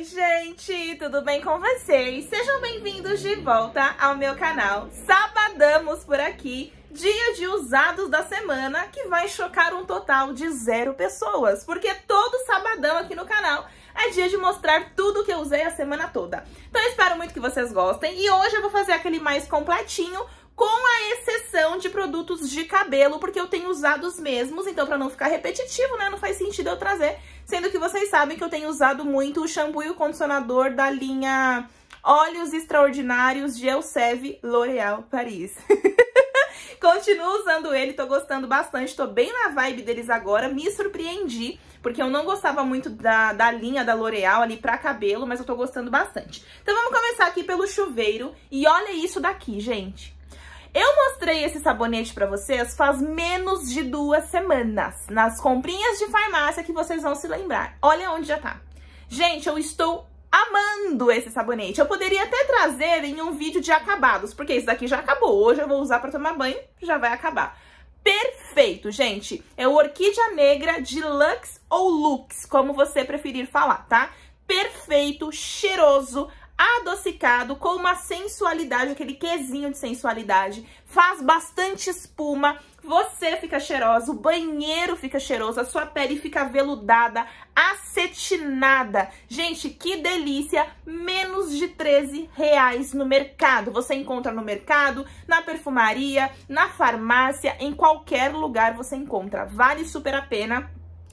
Oi, gente! Tudo bem com vocês? Sejam bem-vindos de volta ao meu canal. Sabadamos por aqui, dia de usados da semana, que vai chocar um total de zero pessoas, porque todo sabadão aqui no canal é dia de mostrar tudo que eu usei a semana toda. Então eu espero muito que vocês gostem e hoje eu vou fazer aquele mais completinho com a exceção de produtos de cabelo, porque eu tenho usado os mesmos, então para não ficar repetitivo, né, não faz sentido eu trazer, sendo que vocês sabem que eu tenho usado muito o shampoo e o condicionador da linha Óleos Extraordinários de Elseve L'Oréal Paris. Continuo usando ele, tô gostando bastante, tô bem na vibe deles agora, me surpreendi, porque eu não gostava muito da, da linha da L'Oréal ali pra cabelo, mas eu tô gostando bastante. Então vamos começar aqui pelo chuveiro, e olha isso daqui, gente. Eu mostrei esse sabonete pra vocês faz menos de duas semanas, nas comprinhas de farmácia que vocês vão se lembrar. Olha onde já tá. Gente, eu estou amando esse sabonete. Eu poderia até trazer em um vídeo de acabados, porque esse daqui já acabou. Hoje eu vou usar pra tomar banho, já vai acabar. Perfeito, gente. É o Orquídea Negra de Lux ou Lux, como você preferir falar, tá? Perfeito, cheiroso, adocicado, com uma sensualidade, aquele quezinho de sensualidade, faz bastante espuma, você fica cheirosa, o banheiro fica cheiroso, a sua pele fica veludada, acetinada. Gente, que delícia! Menos de 13 reais no mercado. Você encontra no mercado, na perfumaria, na farmácia, em qualquer lugar você encontra. Vale super a pena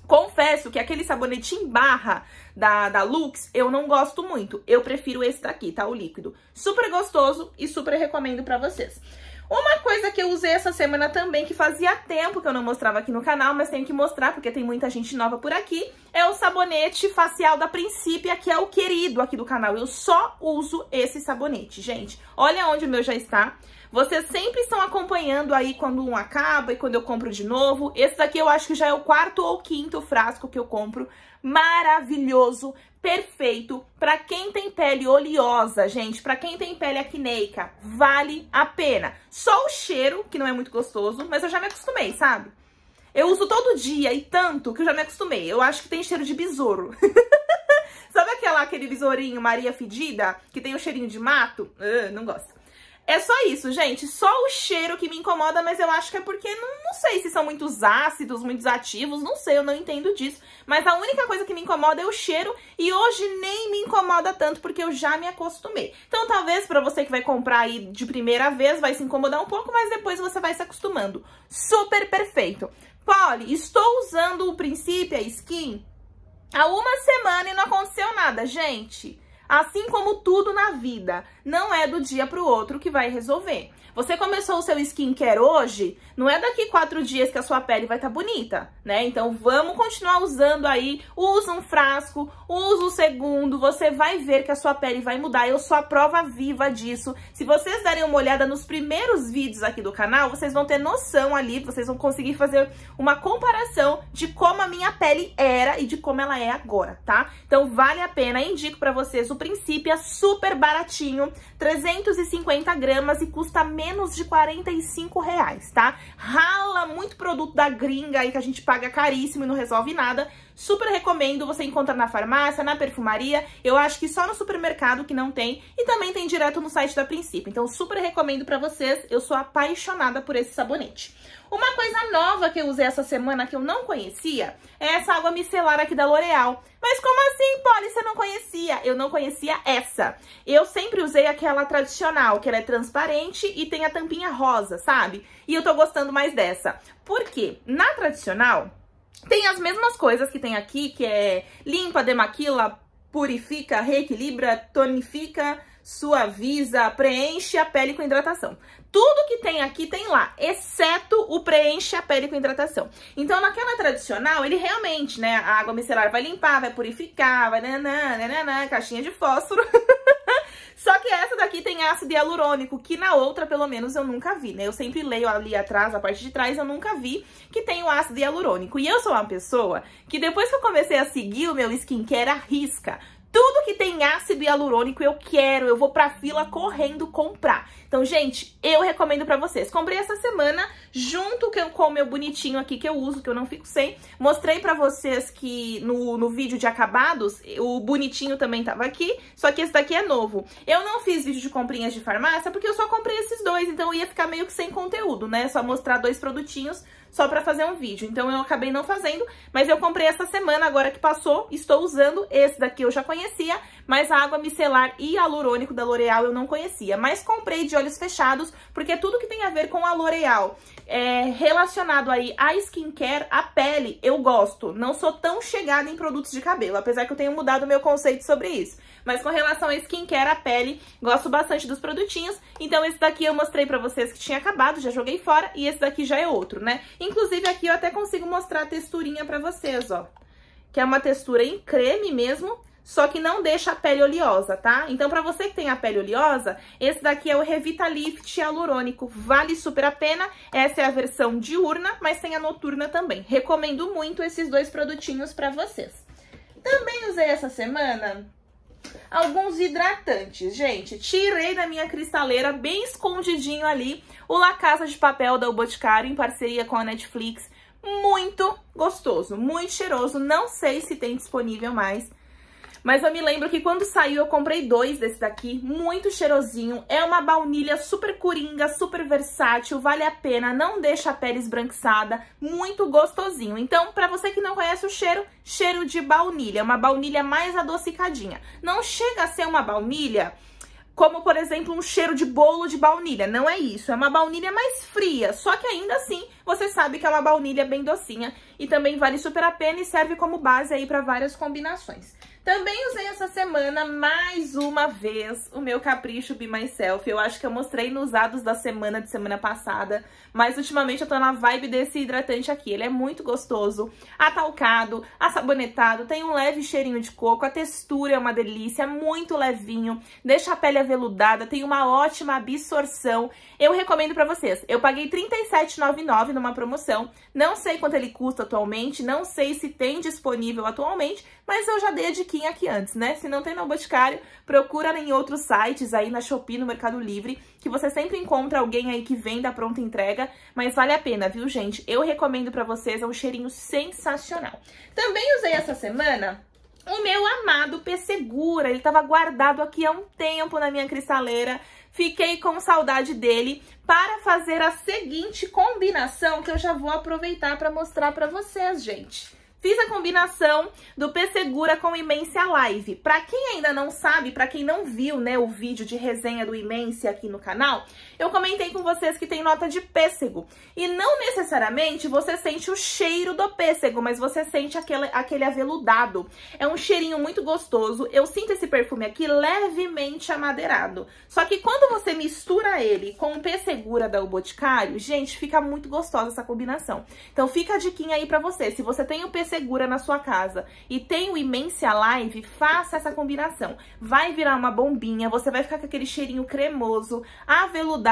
Confesso que aquele sabonete em barra da, da Lux, eu não gosto muito. Eu prefiro esse daqui, tá? O líquido. Super gostoso e super recomendo pra vocês. Uma coisa que eu usei essa semana também, que fazia tempo que eu não mostrava aqui no canal, mas tenho que mostrar porque tem muita gente nova por aqui, é o sabonete facial da Princípia, que é o querido aqui do canal. Eu só uso esse sabonete, gente. Olha onde o meu já está. Vocês sempre estão acompanhando aí quando um acaba e quando eu compro de novo. Esse daqui eu acho que já é o quarto ou quinto frasco que eu compro. Maravilhoso, perfeito para quem tem pele oleosa, gente, para quem tem pele acneica, vale a pena. Só o cheiro, que não é muito gostoso, mas eu já me acostumei, sabe? Eu uso todo dia e tanto que eu já me acostumei. Eu acho que tem cheiro de besouro. sabe aquela, aquele besourinho Maria fedida, que tem o um cheirinho de mato? Uh, não gosto. É só isso, gente. Só o cheiro que me incomoda, mas eu acho que é porque não, não, sei se são muitos ácidos, muitos ativos, não sei, eu não entendo disso. Mas a única coisa que me incomoda é o cheiro e hoje nem me incomoda tanto porque eu já me acostumei. Então talvez para você que vai comprar aí de primeira vez vai se incomodar um pouco, mas depois você vai se acostumando. Super perfeito. Polly, estou usando o princípio, a skin, há uma semana e não aconteceu nada, gente. Assim como tudo na vida, não é do dia para o outro que vai resolver. Você começou o seu skincare hoje, não é daqui quatro dias que a sua pele vai estar tá bonita, né? Então vamos continuar usando aí, usa um frasco, usa o segundo, você vai ver que a sua pele vai mudar. Eu sou a prova viva disso. Se vocês derem uma olhada nos primeiros vídeos aqui do canal, vocês vão ter noção ali, vocês vão conseguir fazer uma comparação de como a minha pele era e de como ela é agora, tá? Então vale a pena, indico para vocês o o princípio, é super baratinho, 350 gramas e custa menos de 45 reais, tá? Rala muito produto da gringa aí que a gente paga caríssimo e não resolve nada, super recomendo, você encontra na farmácia, na perfumaria, eu acho que só no supermercado que não tem, e também tem direto no site da Princípio, então super recomendo pra vocês, eu sou apaixonada por esse sabonete. Uma coisa nova que eu usei essa semana que eu não conhecia é essa água micelar aqui da L'Oreal. Mas como assim, Polly, você não conhecia? Eu não conhecia essa. Eu sempre usei aquela tradicional, que ela é transparente e tem a tampinha rosa, sabe? E eu tô gostando mais dessa. Por quê? Na tradicional... Tem as mesmas coisas que tem aqui, que é limpa, demaquila, purifica, reequilibra, tonifica, suaviza, preenche a pele com hidratação. Tudo que tem aqui tem lá, exceto o preenche a pele com hidratação. Então, naquela tradicional, ele realmente, né, a água micelar vai limpar, vai purificar, vai nananã, caixinha de fósforo. Só que essa daqui tem ácido hialurônico, que na outra, pelo menos, eu nunca vi, né? Eu sempre leio ali atrás, a parte de trás, eu nunca vi que tem o ácido hialurônico. E eu sou uma pessoa que depois que eu comecei a seguir o meu skincare, arrisca. Tudo que tem ácido hialurônico eu quero, eu vou pra fila correndo comprar. Então, gente, eu recomendo pra vocês. Comprei essa semana junto com o meu bonitinho aqui que eu uso, que eu não fico sem. Mostrei pra vocês que no, no vídeo de acabados, o bonitinho também tava aqui, só que esse daqui é novo. Eu não fiz vídeo de comprinhas de farmácia porque eu só comprei esses dois, então eu ia ficar meio que sem conteúdo, né? Só mostrar dois produtinhos só pra fazer um vídeo. Então, eu acabei não fazendo, mas eu comprei essa semana, agora que passou, estou usando. Esse daqui eu já conhecia, mas a água micelar e hialurônico da L'Oreal eu não conhecia. Mas comprei de óleo olhos fechados, porque é tudo que tem a ver com a L'Oreal é relacionado aí a skincare, a pele, eu gosto. Não sou tão chegada em produtos de cabelo, apesar que eu tenho mudado meu conceito sobre isso. Mas com relação a skincare, a pele, gosto bastante dos produtinhos. Então esse daqui eu mostrei pra vocês que tinha acabado, já joguei fora, e esse daqui já é outro, né? Inclusive aqui eu até consigo mostrar a texturinha pra vocês, ó. Que é uma textura em creme mesmo, só que não deixa a pele oleosa, tá? Então, pra você que tem a pele oleosa, esse daqui é o Revitalift Hialurônico. Vale super a pena. Essa é a versão diurna, mas tem a noturna também. Recomendo muito esses dois produtinhos pra vocês. Também usei essa semana alguns hidratantes. Gente, tirei da minha cristaleira, bem escondidinho ali, o La Casa de Papel da O Boticário, em parceria com a Netflix. Muito gostoso, muito cheiroso. Não sei se tem disponível mais, mas eu me lembro que quando saiu eu comprei dois desse daqui, muito cheirosinho. É uma baunilha super coringa, super versátil, vale a pena, não deixa a pele esbranquiçada, muito gostosinho. Então, pra você que não conhece o cheiro, cheiro de baunilha, uma baunilha mais adocicadinha. Não chega a ser uma baunilha como, por exemplo, um cheiro de bolo de baunilha. Não é isso, é uma baunilha mais fria, só que ainda assim você sabe que é uma baunilha bem docinha e também vale super a pena e serve como base aí para várias combinações. Também usei essa semana, mais uma vez, o meu Capricho Be Myself. Eu acho que eu mostrei nos usados da semana, de semana passada, mas ultimamente eu tô na vibe desse hidratante aqui. Ele é muito gostoso, atalcado, assabonetado, tem um leve cheirinho de coco, a textura é uma delícia, é muito levinho, deixa a pele aveludada, tem uma ótima absorção. Eu recomendo pra vocês. Eu paguei R$37,99 uma promoção. Não sei quanto ele custa atualmente, não sei se tem disponível atualmente, mas eu já dei a diquinha aqui antes, né? Se não tem no Boticário, procura em outros sites aí, na Shopee, no Mercado Livre, que você sempre encontra alguém aí que vende a pronta entrega, mas vale a pena, viu, gente? Eu recomendo pra vocês, é um cheirinho sensacional. Também usei essa semana o meu amado P-Segura, ele tava guardado aqui há um tempo na minha cristaleira, Fiquei com saudade dele para fazer a seguinte combinação que eu já vou aproveitar para mostrar para vocês, gente. Fiz a combinação do P-Segura com o Imense Live. Para quem ainda não sabe, para quem não viu né, o vídeo de resenha do Imense aqui no canal, eu comentei com vocês que tem nota de pêssego. E não necessariamente você sente o cheiro do pêssego, mas você sente aquele, aquele aveludado. É um cheirinho muito gostoso. Eu sinto esse perfume aqui levemente amadeirado. Só que quando você mistura ele com o pêssegura da O Boticário, gente, fica muito gostosa essa combinação. Então fica a diquinha aí pra você. Se você tem o pêssegura na sua casa e tem o Imensia Live, faça essa combinação. Vai virar uma bombinha, você vai ficar com aquele cheirinho cremoso, aveludado,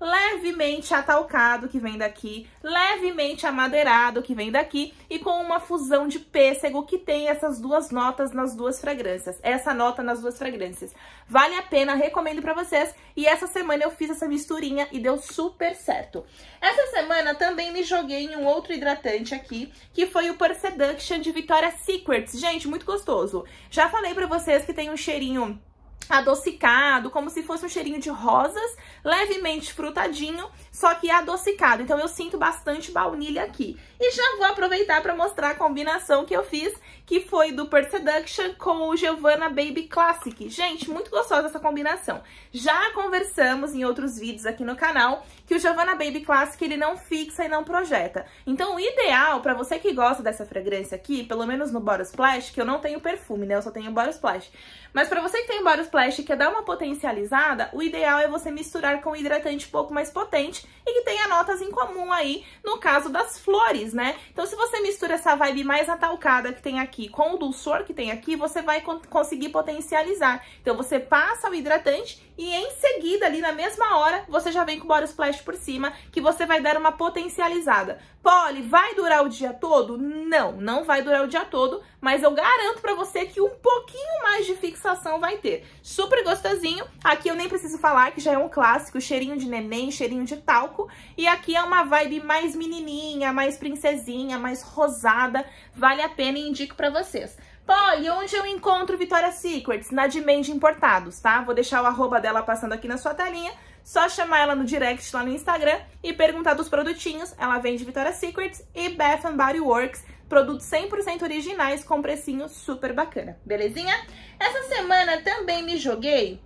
levemente atalcado, que vem daqui, levemente amadeirado, que vem daqui, e com uma fusão de pêssego que tem essas duas notas nas duas fragrâncias. Essa nota nas duas fragrâncias. Vale a pena, recomendo pra vocês. E essa semana eu fiz essa misturinha e deu super certo. Essa semana também me joguei em um outro hidratante aqui, que foi o Perse Seduction de Victoria's Secrets. Gente, muito gostoso. Já falei pra vocês que tem um cheirinho adocicado, como se fosse um cheirinho de rosas, levemente frutadinho, só que adocicado. Então eu sinto bastante baunilha aqui. E já vou aproveitar para mostrar a combinação que eu fiz, que foi do Per Seduction com o Giovanna Baby Classic. Gente, muito gostosa essa combinação. Já conversamos em outros vídeos aqui no canal que o Giovanna Baby Classic ele não fixa e não projeta. Então o ideal, pra você que gosta dessa fragrância aqui, pelo menos no Body Splash, que eu não tenho perfume, né? Eu só tenho Body Splash. Mas pra você que tem Body Splash e quer dar uma potencializada, o ideal é você misturar com um hidratante um pouco mais potente e que tenha notas em comum aí, no caso das flores, né? Então se você mistura essa vibe mais atalcada que tem aqui com o dulçor que tem aqui, você vai conseguir potencializar. Então você passa o hidratante e em seguida, ali na mesma hora, você já vem com o Body Splash por cima, que você vai dar uma potencializada. Poli, vai durar o dia todo? Não, não vai durar o dia todo, mas eu garanto para você que um pouquinho mais de fixação vai ter. Super gostosinho, aqui eu nem preciso falar que já é um clássico, cheirinho de neném, cheirinho de talco, e aqui é uma vibe mais menininha, mais princesinha, mais rosada, vale a pena e indico para vocês. Polly, onde eu encontro Vitória Secrets? Na Dimension Importados, tá? Vou deixar o arroba dela passando aqui na sua telinha só chamar ela no direct lá no Instagram e perguntar dos produtinhos. Ela vende Vitória Secret e Bath Body Works, produtos 100% originais com precinho super bacana, belezinha? Essa semana também me joguei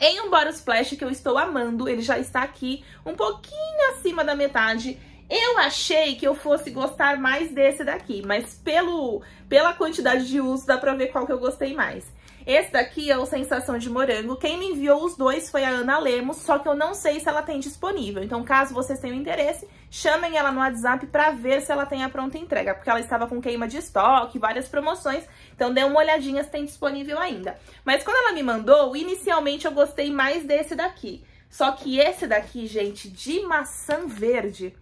em um Bora Splash que eu estou amando, ele já está aqui um pouquinho acima da metade. Eu achei que eu fosse gostar mais desse daqui, mas pelo, pela quantidade de uso dá pra ver qual que eu gostei mais. Esse daqui é o Sensação de Morango. Quem me enviou os dois foi a Ana Lemos, só que eu não sei se ela tem disponível. Então, caso vocês tenham interesse, chamem ela no WhatsApp para ver se ela tem a pronta entrega, porque ela estava com queima de estoque, várias promoções. Então, dê uma olhadinha se tem disponível ainda. Mas quando ela me mandou, inicialmente eu gostei mais desse daqui. Só que esse daqui, gente, de maçã verde,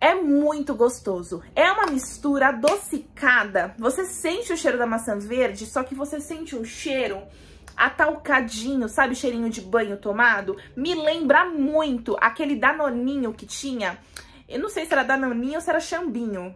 é muito gostoso. É uma mistura adocicada. Você sente o cheiro da maçã verde, só que você sente um cheiro atalcadinho, sabe? Cheirinho de banho tomado. Me lembra muito aquele danoninho que tinha. Eu não sei se era danoninho ou se era chambinho.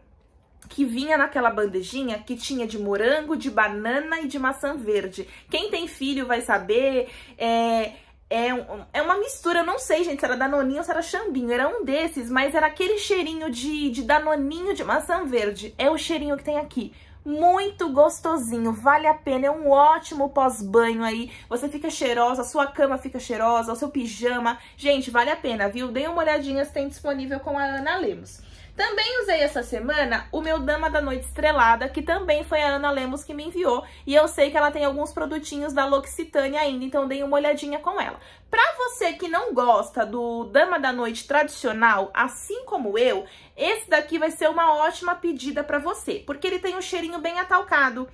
Que vinha naquela bandejinha que tinha de morango, de banana e de maçã verde. Quem tem filho vai saber. É é, é uma mistura, eu não sei, gente, se era danoninho ou se era xambinho, Era um desses, mas era aquele cheirinho de, de danoninho de maçã verde. É o cheirinho que tem aqui muito gostosinho, vale a pena, é um ótimo pós-banho aí, você fica cheirosa, a sua cama fica cheirosa, o seu pijama, gente, vale a pena, viu? Dê uma olhadinha se tem disponível com a Ana Lemos. Também usei essa semana o meu Dama da Noite Estrelada, que também foi a Ana Lemos que me enviou, e eu sei que ela tem alguns produtinhos da L'Occitane ainda, então dei uma olhadinha com ela. Pra você que não gosta do Dama da Noite tradicional, assim como eu, esse daqui vai ser uma ótima pedida pra você, porque ele tem um cheirinho bem atalcado.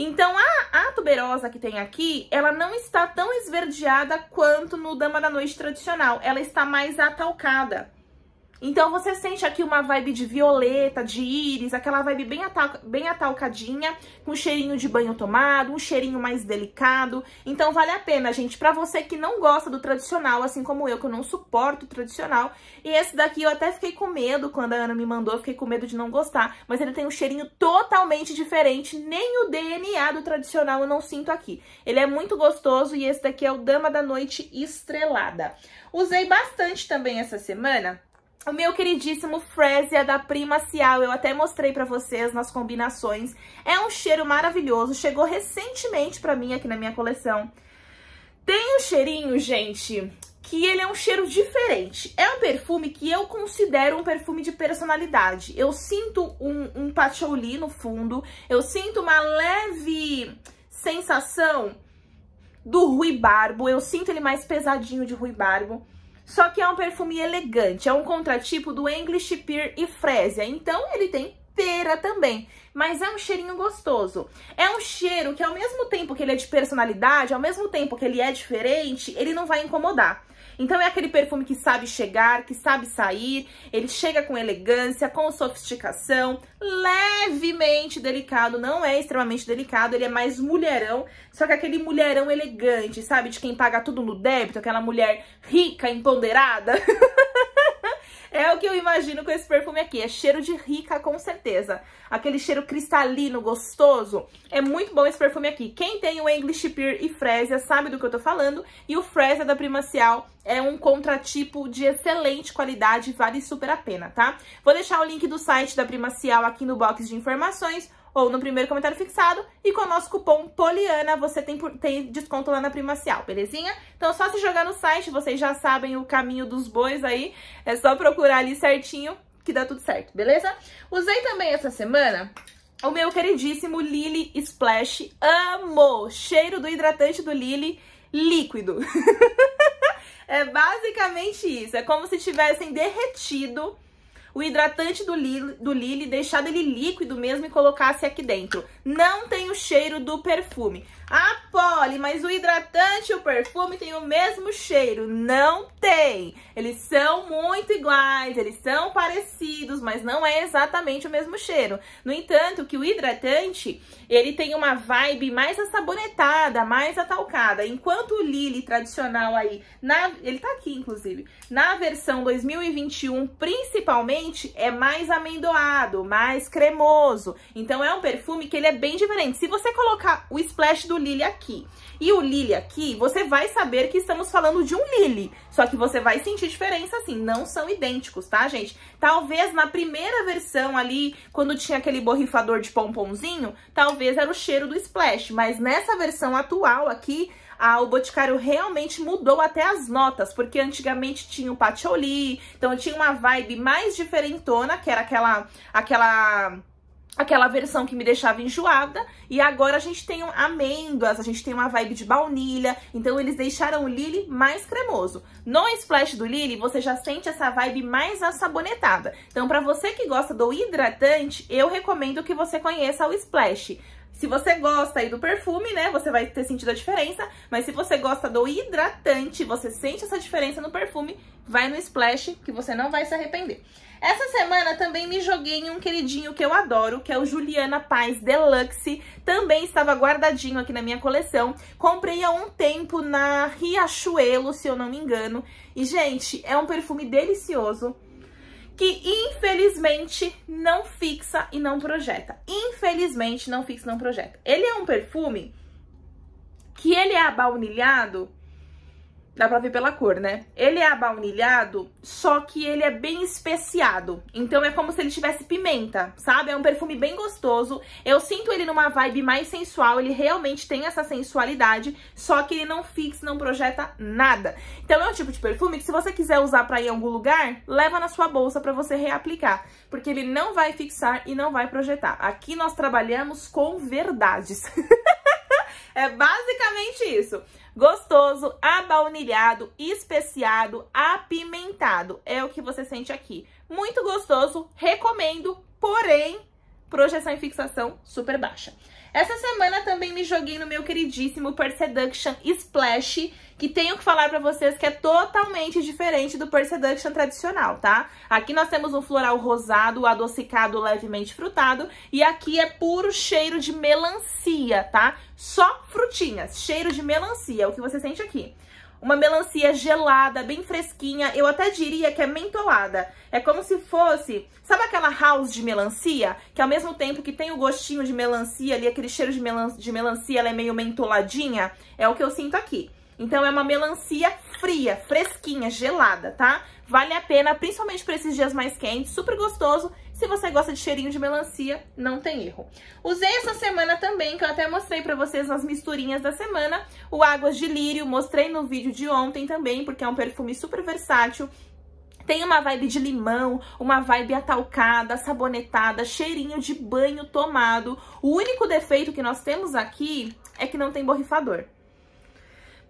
Então, a, a tuberosa que tem aqui, ela não está tão esverdeada quanto no Dama da Noite tradicional. Ela está mais atalcada. Então você sente aqui uma vibe de violeta, de íris, aquela vibe bem, atal bem atalcadinha, com cheirinho de banho tomado, um cheirinho mais delicado. Então vale a pena, gente, pra você que não gosta do tradicional, assim como eu, que eu não suporto o tradicional. E esse daqui eu até fiquei com medo quando a Ana me mandou, eu fiquei com medo de não gostar. Mas ele tem um cheirinho totalmente diferente, nem o DNA do tradicional eu não sinto aqui. Ele é muito gostoso e esse daqui é o Dama da Noite Estrelada. Usei bastante também essa semana o meu queridíssimo Fresia da Prima Cial, eu até mostrei pra vocês nas combinações. É um cheiro maravilhoso, chegou recentemente pra mim aqui na minha coleção. Tem um cheirinho, gente, que ele é um cheiro diferente. É um perfume que eu considero um perfume de personalidade. Eu sinto um, um patchouli no fundo, eu sinto uma leve sensação do ruibarbo, eu sinto ele mais pesadinho de ruibarbo. Só que é um perfume elegante, é um contratipo do English Pear e Fresia. Então ele tem pera também, mas é um cheirinho gostoso. É um cheiro que ao mesmo tempo que ele é de personalidade, ao mesmo tempo que ele é diferente, ele não vai incomodar. Então é aquele perfume que sabe chegar, que sabe sair, ele chega com elegância, com sofisticação, levemente delicado, não é extremamente delicado, ele é mais mulherão, só que aquele mulherão elegante, sabe? De quem paga tudo no débito, aquela mulher rica, empoderada. É o que eu imagino com esse perfume aqui. É cheiro de rica, com certeza. Aquele cheiro cristalino, gostoso. É muito bom esse perfume aqui. Quem tem o English Pear e Fresia sabe do que eu tô falando. E o Fresia da Primacial é um contratipo de excelente qualidade, vale super a pena, tá? Vou deixar o link do site da Primacial aqui no box de informações ou no primeiro comentário fixado. E com o nosso cupom POLIANA você tem, tem desconto lá na Primacial, belezinha? Então é só se jogar no site, vocês já sabem o caminho dos bois aí. É só procurar ali certinho que dá tudo certo, beleza? Usei também essa semana o meu queridíssimo Lily Splash. Amo! Cheiro do hidratante do Lily líquido. é basicamente isso. É como se tivessem derretido o hidratante do, do Lily, deixado ele líquido mesmo e colocasse aqui dentro. Não tem o cheiro do perfume. A Poli, mas o hidratante e o perfume têm o mesmo cheiro. Não tem. Eles são muito iguais, eles são parecidos, mas não é exatamente o mesmo cheiro. No entanto, que o hidratante, ele tem uma vibe mais assabonetada, mais atalcada. Enquanto o Lily tradicional aí, na, ele tá aqui inclusive, na versão 2021 principalmente, é mais amendoado, mais cremoso. Então é um perfume que ele é bem diferente. Se você colocar o splash do lily aqui. E o lily aqui, você vai saber que estamos falando de um lily, só que você vai sentir diferença assim, não são idênticos, tá, gente? Talvez na primeira versão ali, quando tinha aquele borrifador de pomponzinho, talvez era o cheiro do splash, mas nessa versão atual aqui, a o Boticário realmente mudou até as notas, porque antigamente tinha o patchouli, então tinha uma vibe mais diferentona, que era aquela, aquela aquela versão que me deixava enjoada. E agora a gente tem um amêndoas, a gente tem uma vibe de baunilha. Então eles deixaram o Lily mais cremoso. No splash do Lily, você já sente essa vibe mais assabonetada. Então para você que gosta do hidratante, eu recomendo que você conheça o splash. Se você gosta aí do perfume, né, você vai ter sentido a diferença, mas se você gosta do hidratante, você sente essa diferença no perfume, vai no Splash que você não vai se arrepender. Essa semana também me joguei em um queridinho que eu adoro, que é o Juliana Paz Deluxe. Também estava guardadinho aqui na minha coleção. Comprei há um tempo na Riachuelo, se eu não me engano. E, gente, é um perfume delicioso que infelizmente não fixa e não projeta. Infelizmente não fixa e não projeta. Ele é um perfume que ele é abaunilhado dá pra ver pela cor, né? Ele é abaunilhado, só que ele é bem especiado. Então é como se ele tivesse pimenta, sabe? É um perfume bem gostoso. Eu sinto ele numa vibe mais sensual, ele realmente tem essa sensualidade, só que ele não fixa, não projeta nada. Então é um tipo de perfume que se você quiser usar pra ir em algum lugar, leva na sua bolsa pra você reaplicar, porque ele não vai fixar e não vai projetar. Aqui nós trabalhamos com verdades. É basicamente isso. Gostoso, abaunilhado, especiado, apimentado. É o que você sente aqui. Muito gostoso, recomendo, porém, projeção e fixação super baixa. Essa semana também me joguei no meu queridíssimo Pur Seduction Splash, que tenho que falar pra vocês que é totalmente diferente do Pur Seduction tradicional, tá? Aqui nós temos um floral rosado, adocicado, levemente frutado, e aqui é puro cheiro de melancia, tá? Só frutinhas, cheiro de melancia, é o que você sente aqui uma melancia gelada, bem fresquinha, eu até diria que é mentolada. É como se fosse, sabe aquela house de melancia? Que ao mesmo tempo que tem o gostinho de melancia ali, aquele cheiro de, melan de melancia, ela é meio mentoladinha? É o que eu sinto aqui. Então é uma melancia fria, fresquinha, gelada, tá? Vale a pena, principalmente para esses dias mais quentes, super gostoso se você gosta de cheirinho de melancia, não tem erro. Usei essa semana também, que eu até mostrei pra vocês nas misturinhas da semana, o Águas de Lírio, mostrei no vídeo de ontem também, porque é um perfume super versátil, tem uma vibe de limão, uma vibe atalcada, sabonetada, cheirinho de banho tomado. O único defeito que nós temos aqui é que não tem borrifador.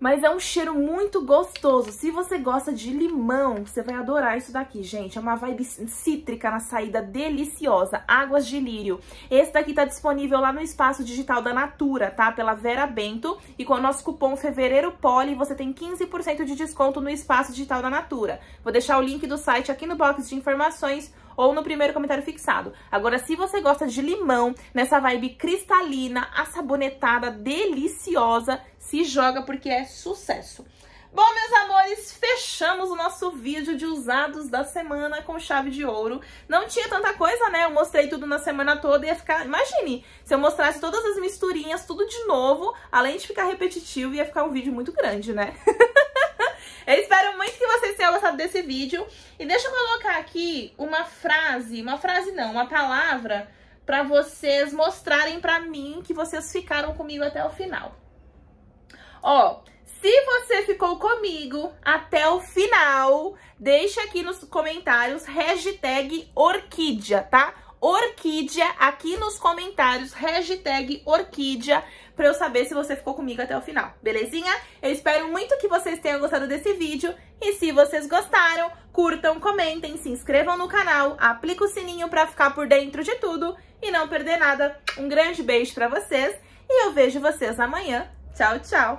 Mas é um cheiro muito gostoso. Se você gosta de limão, você vai adorar isso daqui, gente. É uma vibe cítrica na saída deliciosa. Águas de lírio. Esse daqui tá disponível lá no espaço digital da Natura, tá? Pela Vera Bento. E com o nosso cupom Fevereiro Poli, você tem 15% de desconto no espaço digital da Natura. Vou deixar o link do site aqui no box de informações ou no primeiro comentário fixado. Agora, se você gosta de limão, nessa vibe cristalina, assabonetada, deliciosa, se joga porque é sucesso. Bom, meus amores, fechamos o nosso vídeo de usados da semana com chave de ouro. Não tinha tanta coisa, né? Eu mostrei tudo na semana toda e ia ficar... Imagine, se eu mostrasse todas as misturinhas, tudo de novo, além de ficar repetitivo, ia ficar um vídeo muito grande, né? Eu espero muito que vocês tenham gostado desse vídeo. E deixa eu colocar aqui uma frase, uma frase não, uma palavra para vocês mostrarem para mim que vocês ficaram comigo até o final. Ó, se você ficou comigo até o final, deixa aqui nos comentários hashtag orquídea, tá? orquídea aqui nos comentários, hashtag orquídea, pra eu saber se você ficou comigo até o final, belezinha? Eu espero muito que vocês tenham gostado desse vídeo e se vocês gostaram, curtam, comentem, se inscrevam no canal, aplica o sininho pra ficar por dentro de tudo e não perder nada. Um grande beijo pra vocês e eu vejo vocês amanhã. Tchau, tchau!